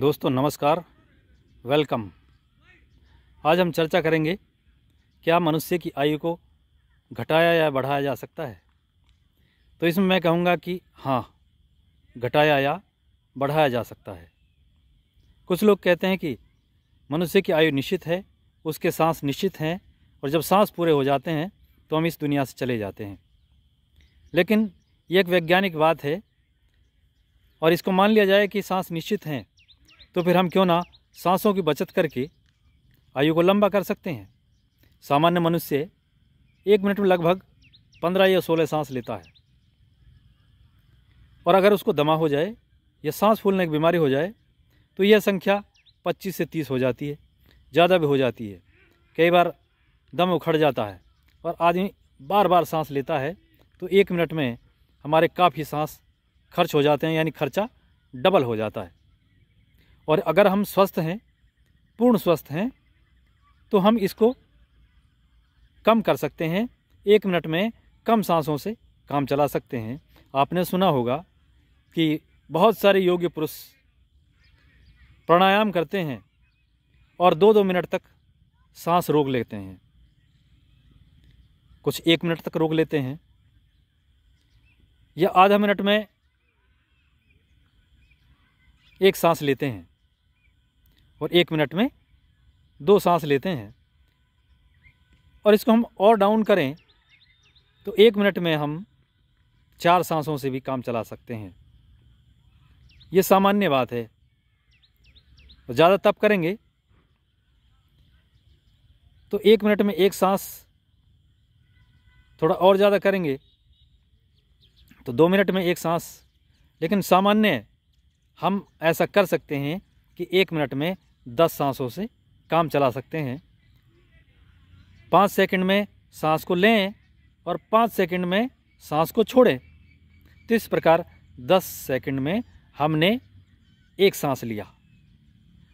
दोस्तों नमस्कार वेलकम आज हम चर्चा करेंगे क्या मनुष्य की आयु को घटाया या बढ़ाया जा सकता है तो इसमें मैं कहूँगा कि हाँ घटाया या बढ़ाया जा सकता है कुछ लोग कहते हैं कि मनुष्य की आयु निश्चित है उसके सांस निश्चित हैं और जब सांस पूरे हो जाते हैं तो हम इस दुनिया से चले जाते हैं लेकिन ये एक वैज्ञानिक बात है और इसको मान लिया जाए कि सांस निश्चित हैं तो फिर हम क्यों ना सांसों की बचत करके आयु को लंबा कर सकते हैं सामान्य मनुष्य एक मिनट में लगभग पंद्रह या सोलह सांस लेता है और अगर उसको दमा हो जाए या सांस फूलने की बीमारी हो जाए तो यह संख्या पच्चीस से तीस हो जाती है ज़्यादा भी हो जाती है कई बार दम उखड़ जाता है और आदमी बार बार सांस लेता है तो एक मिनट में हमारे काफ़ी सांस खर्च हो जाते हैं यानी खर्चा डबल हो जाता है और अगर हम स्वस्थ हैं पूर्ण स्वस्थ हैं तो हम इसको कम कर सकते हैं एक मिनट में कम सांसों से काम चला सकते हैं आपने सुना होगा कि बहुत सारे योग्य पुरुष प्राणायाम करते हैं और दो दो मिनट तक सांस रोक लेते हैं कुछ एक मिनट तक रोक लेते हैं या आधा मिनट में एक सांस लेते हैं और एक मिनट में दो सांस लेते हैं और इसको हम और डाउन करें तो एक मिनट में हम चार सांसों से भी काम चला सकते हैं ये सामान्य बात है और ज़्यादा तप करेंगे तो एक मिनट में एक सांस थोड़ा और ज़्यादा करेंगे तो दो मिनट में एक सांस लेकिन सामान्य हम ऐसा कर सकते हैं कि एक मिनट में दस सांसों से काम चला सकते हैं पाँच सेकंड में सांस को लें और पाँच सेकंड में सांस को छोड़ें तो इस प्रकार दस सेकंड में हमने एक सांस लिया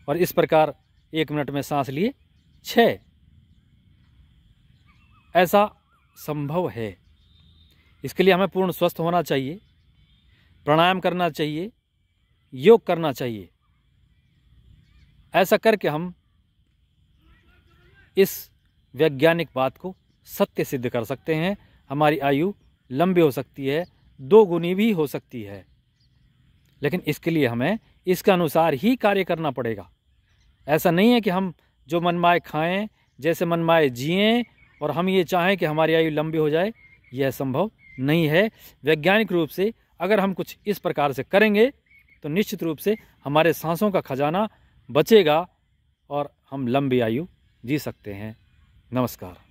और इस प्रकार एक मिनट में सांस लिए छः ऐसा संभव है इसके लिए हमें पूर्ण स्वस्थ होना चाहिए प्राणायाम करना चाहिए योग करना चाहिए ऐसा करके हम इस वैज्ञानिक बात को सत्य सिद्ध कर सकते हैं हमारी आयु लंबी हो सकती है दो गुनी भी हो सकती है लेकिन इसके लिए हमें इसके अनुसार ही कार्य करना पड़ेगा ऐसा नहीं है कि हम जो मनमाए खाएं जैसे मनमाए जिएं और हम ये चाहें कि हमारी आयु लंबी हो जाए यह संभव नहीं है वैज्ञानिक रूप से अगर हम कुछ इस प्रकार से करेंगे तो निश्चित रूप से हमारे सांसों का खजाना बचेगा और हम लंबी आयु जी सकते हैं नमस्कार